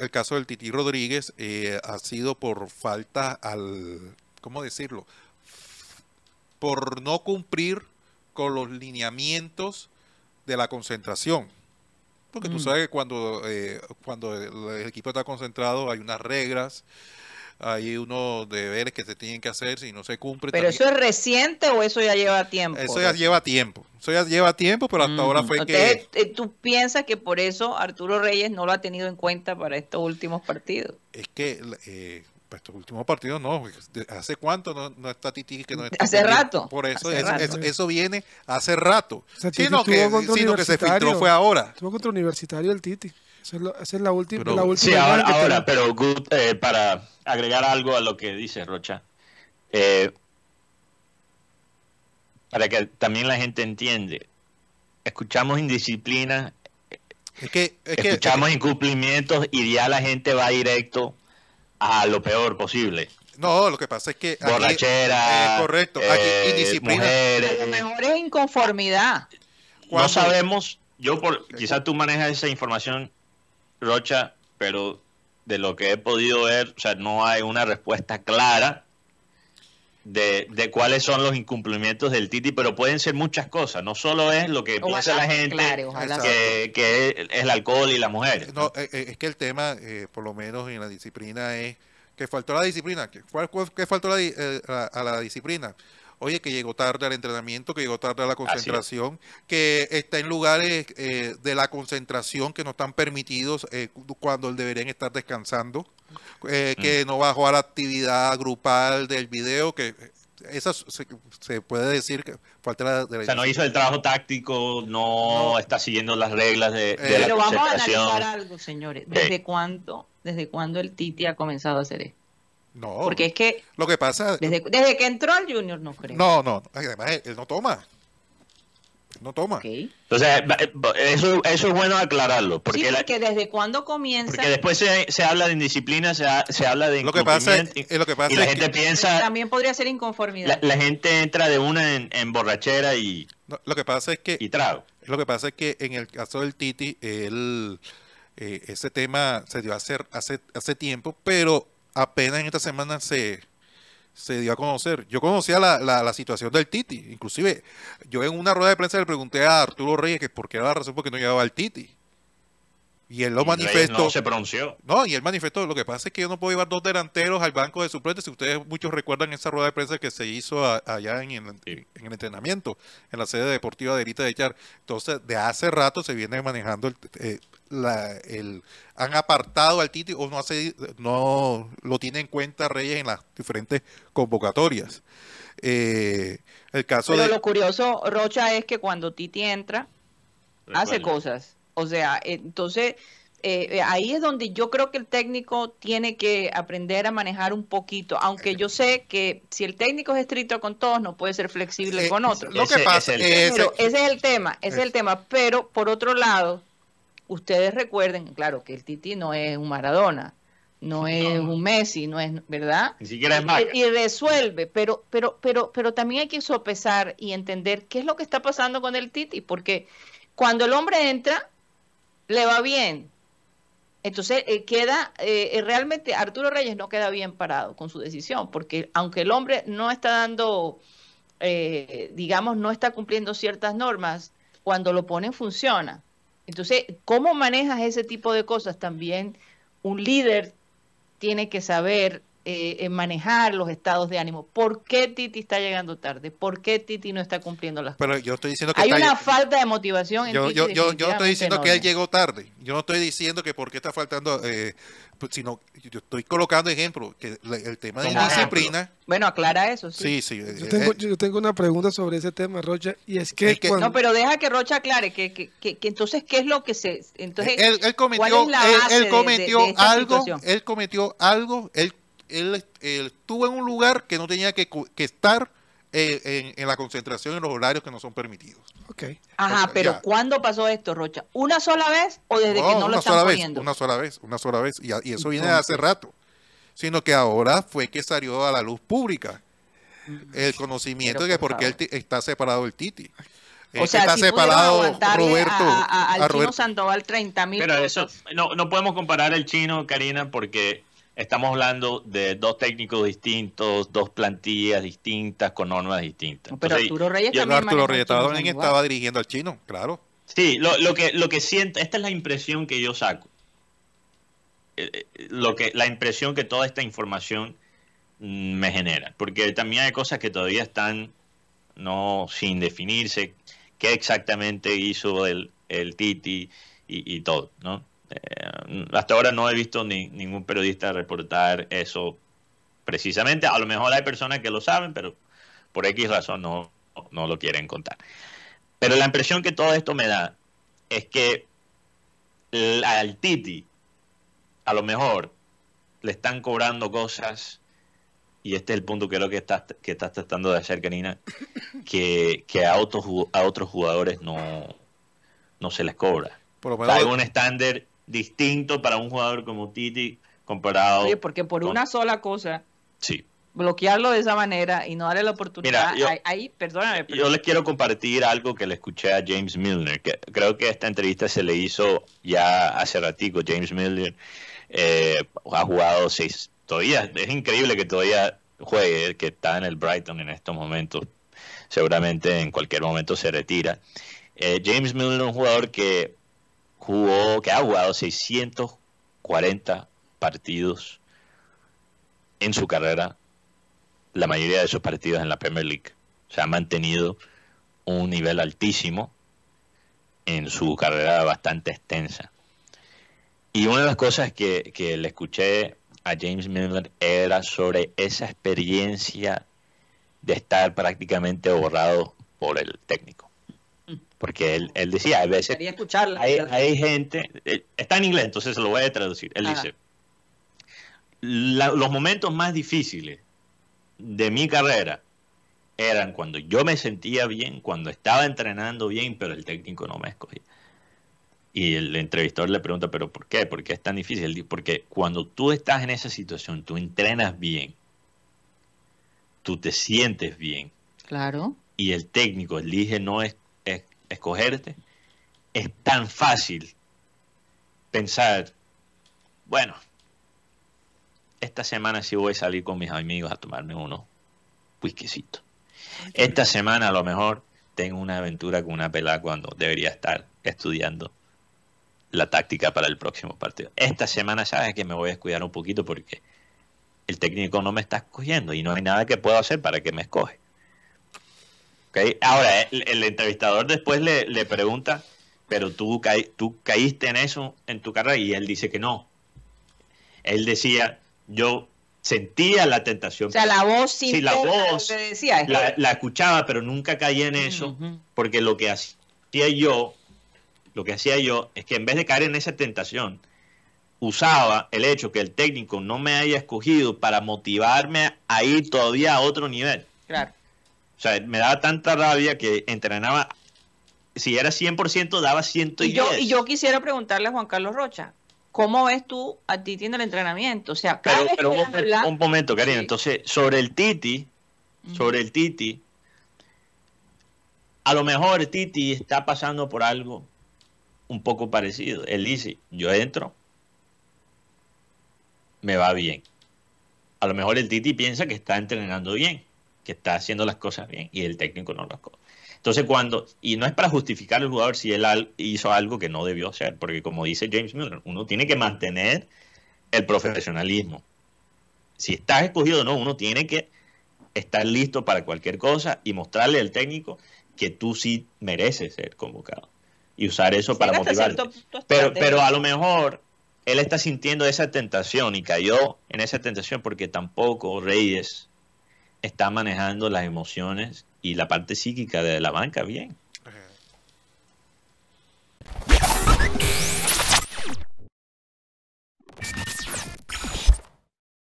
el caso del Titi Rodríguez eh, ha sido por falta al, ¿cómo decirlo? Por no cumplir con los lineamientos de la concentración. Porque tú mm. sabes que cuando, eh, cuando el equipo está concentrado hay unas reglas, hay unos deberes que se tienen que hacer si no se cumple. ¿Pero eso es reciente o eso ya lleva tiempo? Eso ya lleva tiempo, eso ya lleva tiempo, pero hasta ahora mm, fue que... Eh, ¿Tú piensas que por eso Arturo Reyes no lo ha tenido en cuenta para estos últimos partidos? Es que... Eh, pues, estos últimos partidos no, hace cuánto no, está Titi que no hace rato. Por eso Eso, viene hace rato. sino, que, sino que se filtró fue ahora. Estuvo contra universitario el Titi. Esa es, la, última. sí, ahora, ahora pero eh, para agregar algo a lo que dice Rocha, eh, para que también la gente entiende, escuchamos indisciplina, escuchamos incumplimientos y ya la gente va directo a lo peor posible. No, lo que pasa es que. Borrachera. Eh, correcto. indisciplina. lo mejor es inconformidad. No sabemos. Yo, por, quizás tú manejas esa información Rocha, pero de lo que he podido ver, o sea, no hay una respuesta clara de, de, cuáles son los incumplimientos del Titi, pero pueden ser muchas cosas, no solo es lo que piensa la gente que, es el alcohol y la mujer. No, eh, eh, es que el tema, eh, por lo menos en la disciplina, es que faltó la disciplina. ¿Cuál, que qué faltó a la disciplina? oye, que llegó tarde al entrenamiento, que llegó tarde a la concentración, que está en lugares eh, de la concentración que no están permitidos eh, cuando deberían estar descansando, eh, mm. que no bajó a la actividad grupal del video, que eh, esa se, puede decir que falta de O sea, no hizo el trabajo táctico, no, está siguiendo las reglas de, la Pero vamos a analizar algo, señores. ¿Desde desde cuándo el Titi ha comenzado a hacer esto? No. Porque es que. Lo que pasa. Desde, que entró el Junior, no creo. No, no. Además, él, no toma. no toma. Okay. Entonces, eh, eh, eso, es bueno aclararlo. Porque, sí, porque desde cuándo comienza. Porque después se, habla de indisciplina, se, se habla de. Lo que pasa es, eh, lo que Y la gente piensa. También podría ser inconformidad. La, gente entra de una en, borrachera y. lo que pasa es que. Y trago. Lo que pasa es que en el caso del Titi, él. ese tema se dio hacer hace, hace tiempo, pero apenas en esta semana se, se dio a conocer. Yo conocía la, la, situación del Titi. Inclusive, yo en una rueda de prensa le pregunté a Arturo Reyes que por qué era la razón por no llevaba al Titi. Y él lo manifestó. No se pronunció. No, y él manifestó. Lo que pasa es que yo no puedo llevar dos delanteros al banco de suplentes. Si ustedes muchos recuerdan esa rueda de prensa que se hizo allá en, el entrenamiento, en la sede deportiva de Erita de Char. Entonces, de hace rato se viene manejando el eh, han apartado al Titi o no, hace, no lo tiene en cuenta Reyes en las diferentes convocatorias. Eh, el caso Pero lo curioso, Rocha, es que cuando Titi entra, hace cosas. O sea, entonces eh, ahí es donde yo creo que el técnico tiene que aprender a manejar un poquito, aunque yo sé que si el técnico es estricto con todos, no puede ser flexible eh, con otros. Lo que pasa es ese es el tema, ese es el tema, pero por otro lado, ustedes recuerden, claro, que el Titi no es un Maradona, no es un Messi, no es, ¿verdad? Ni siquiera es Maga. Y, resuelve, pero, pero, pero, pero también hay que sopesar y entender qué es lo que está pasando con el Titi, porque cuando el hombre entra, le va bien. Entonces eh, queda, eh, eh, realmente Arturo Reyes no queda bien parado con su decisión, porque aunque el hombre no está dando, digamos, no está cumpliendo ciertas normas, cuando lo ponen funciona. Entonces, ¿cómo manejas ese tipo de cosas? También un líder tiene que saber eh, manejar los estados de ánimo. ¿Por qué Titi está llegando tarde? ¿Por qué Titi no está cumpliendo las Pero cosas? hay una falta de motivación. yo, Titi estoy diciendo que él llegó tarde. Yo no estoy diciendo que por qué está faltando, eh, pues, sino yo estoy colocando ejemplo que el tema de disciplina. Bueno, aclara eso. Sí, sí. Eh, eh. yo, tengo, una pregunta sobre ese tema, Rocha, y es que, no, pero deja que Rocha aclare que, entonces qué es lo que se entonces él, cometió, él, cometió algo, él cometió algo, él él, estuvo en un lugar que no tenía que, que estar eh, en, la concentración en los horarios que no son permitidos. Okay. Ajá, pero ¿cuándo pasó esto, Rocha? ¿Una sola vez o desde que no lo están poniendo? Una sola vez, una sola vez. Y, eso viene de hace rato. Sino que ahora fue que salió a la luz pública el conocimiento de que por porque él está separado el Titi. O sea, está separado Roberto. al chino Sandoval 30 mil. Pero eso, no, no podemos comparar el chino, Karina, porque estamos hablando de dos técnicos distintos, dos plantillas distintas, con normas distintas. pero Arturo Reyes también. estaba, dirigiendo al chino, claro. Sí, lo, que, lo que siento, esta es la impresión que yo saco. Eh, eh, lo que, la impresión que toda esta información mm, me genera, porque también hay cosas que todavía están no sin definirse, qué exactamente hizo el, el Titi y, y todo, ¿no? Eh, hasta ahora no he visto ni, ningún periodista reportar eso precisamente. A lo mejor hay personas que lo saben, pero por X razón no, lo quieren contar. Pero la impresión que todo esto me da es que al Titi, a lo mejor, le están cobrando cosas, y este es el punto que creo que estás, que estás tratando de hacer, Karina, que, que a, otros, a otros jugadores no, no se les cobra. Por lo menos, hay un estándar distinto para un jugador como Titi comparado. Oye, porque por una sola cosa. Sí. Bloquearlo de esa manera y no darle la oportunidad. ahí, perdóname. Yo les quiero compartir algo que le escuché a James Milner, que creo que esta entrevista se le hizo ya hace ratico. James Milner eh, ha jugado seis, todavía, es increíble que todavía juegue, que está en el Brighton en estos momentos. Seguramente en cualquier momento se retira. Eh, James Milner es un jugador que jugó, que ha jugado 640 partidos en su carrera, la mayoría de sus partidos en la Premier League. O Se ha mantenido un nivel altísimo en su carrera bastante extensa. Y una de las cosas que, que le escuché a James Miller era sobre esa experiencia de estar prácticamente borrado por el técnico. Porque él, decía, a veces hay, gente, eh, está en inglés, entonces se lo voy a traducir. Él dice, los momentos más difíciles de mi carrera eran cuando yo me sentía bien, cuando estaba entrenando bien, pero el técnico no me escogía. Y el entrevistador le pregunta, ¿pero por qué? ¿Por qué es tan difícil? Porque cuando tú estás en esa situación, tú entrenas bien, tú te sientes bien. Claro. Y el técnico elige no es escogerte, es tan fácil pensar, bueno, esta semana sí voy a salir con mis amigos a tomarme uno whiskycitos. Esta semana a lo mejor tengo una aventura con una pelada cuando debería estar estudiando la táctica para el próximo partido. Esta semana sabes que me voy a descuidar un poquito porque el técnico no me está escogiendo y no hay nada que pueda hacer para que me escoge. Ahora, eh, el, entrevistador después le, pregunta, pero tú, tú caíste en eso en tu carrera y él dice que no. Él decía, yo sentía la tentación. O sea, la voz sí, la voz, la, escuchaba, pero nunca caí en eso, porque lo que hacía yo, lo que hacía yo es que en vez de caer en esa tentación, usaba el hecho que el técnico no me haya escogido para motivarme a ir todavía a otro nivel. Claro. O sea, me daba tanta rabia que entrenaba, si era 100%, daba 110. Y yo, y yo quisiera preguntarle a Juan Carlos Rocha, ¿cómo ves tú a Titi en el entrenamiento? O sea, pero, un, momento, Karina, entonces, sobre el Titi, sobre el Titi, a lo mejor Titi está pasando por algo un poco parecido. Él dice, yo entro, me va bien. A lo mejor el Titi piensa que está entrenando bien que está haciendo las cosas bien y el técnico no las cosas. Entonces cuando, y no es para justificar al jugador si él hizo algo que no debió hacer, porque como dice James Miller, uno tiene que mantener el profesionalismo. Si estás escogido o no, uno tiene que estar listo para cualquier cosa y mostrarle al técnico que tú sí mereces ser convocado y usar eso para motivarlo Pero, pero a lo mejor él está sintiendo esa tentación y cayó en esa tentación porque tampoco Reyes está manejando las emociones y la parte psíquica de la banca bien.